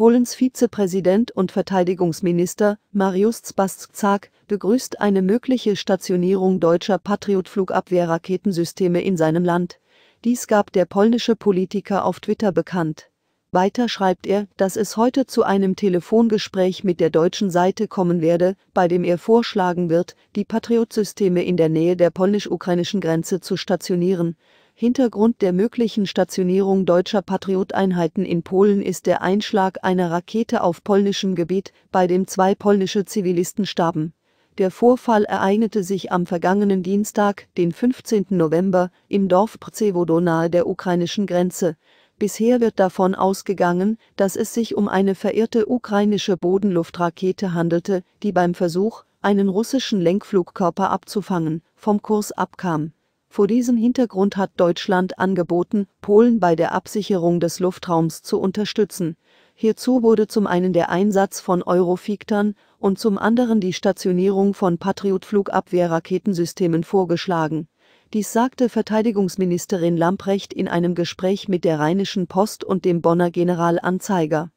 Polens Vizepräsident und Verteidigungsminister Mariusz Baszczak begrüßt eine mögliche Stationierung deutscher Patriot-Flugabwehrraketensysteme in seinem Land. Dies gab der polnische Politiker auf Twitter bekannt. Weiter schreibt er, dass es heute zu einem Telefongespräch mit der deutschen Seite kommen werde, bei dem er vorschlagen wird, die Patriot-Systeme in der Nähe der polnisch-ukrainischen Grenze zu stationieren. Hintergrund der möglichen Stationierung deutscher Patrioteinheiten in Polen ist der Einschlag einer Rakete auf polnischem Gebiet, bei dem zwei polnische Zivilisten starben. Der Vorfall ereignete sich am vergangenen Dienstag, den 15. November, im Dorf Przewodo nahe der ukrainischen Grenze. Bisher wird davon ausgegangen, dass es sich um eine verirrte ukrainische Bodenluftrakete handelte, die beim Versuch, einen russischen Lenkflugkörper abzufangen, vom Kurs abkam vor diesem Hintergrund hat Deutschland angeboten, Polen bei der Absicherung des Luftraums zu unterstützen. Hierzu wurde zum einen der Einsatz von Eurofiktern und zum anderen die Stationierung von Patriot-Flugabwehrraketensystemen vorgeschlagen. Dies sagte Verteidigungsministerin Lamprecht in einem Gespräch mit der Rheinischen Post und dem Bonner Generalanzeiger.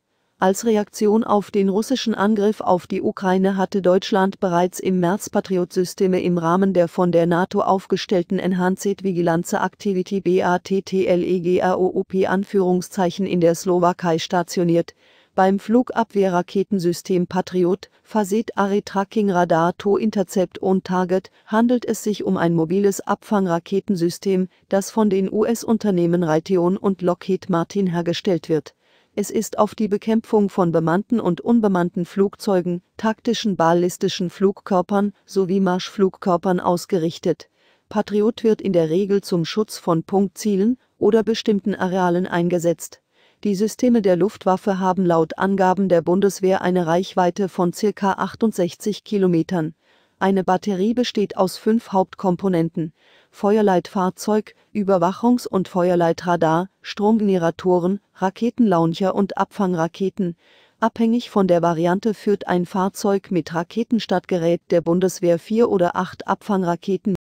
Als Reaktion auf den russischen Angriff auf die Ukraine hatte Deutschland bereits im März Patriot-Systeme im Rahmen der von der NATO aufgestellten Enhanced Vigilance Activity BATTLEGAOOP Anführungszeichen in der Slowakei stationiert, beim Flugabwehrraketensystem Patriot, Faset Array Tracking Radar To Intercept und Target handelt es sich um ein mobiles Abfangraketensystem, das von den US-Unternehmen Raytheon und Lockheed Martin hergestellt wird es ist auf die Bekämpfung von bemannten und unbemannten Flugzeugen, taktischen ballistischen Flugkörpern sowie Marschflugkörpern ausgerichtet. Patriot wird in der Regel zum Schutz von Punktzielen oder bestimmten Arealen eingesetzt. Die Systeme der Luftwaffe haben laut Angaben der Bundeswehr eine Reichweite von ca. 68 Kilometern. Eine Batterie besteht aus fünf Hauptkomponenten. Feuerleitfahrzeug, Überwachungs- und Feuerleitradar, Stromgeneratoren, Raketenlauncher und Abfangraketen. Abhängig von der Variante führt ein Fahrzeug mit Raketenstartgerät der Bundeswehr vier oder acht Abfangraketen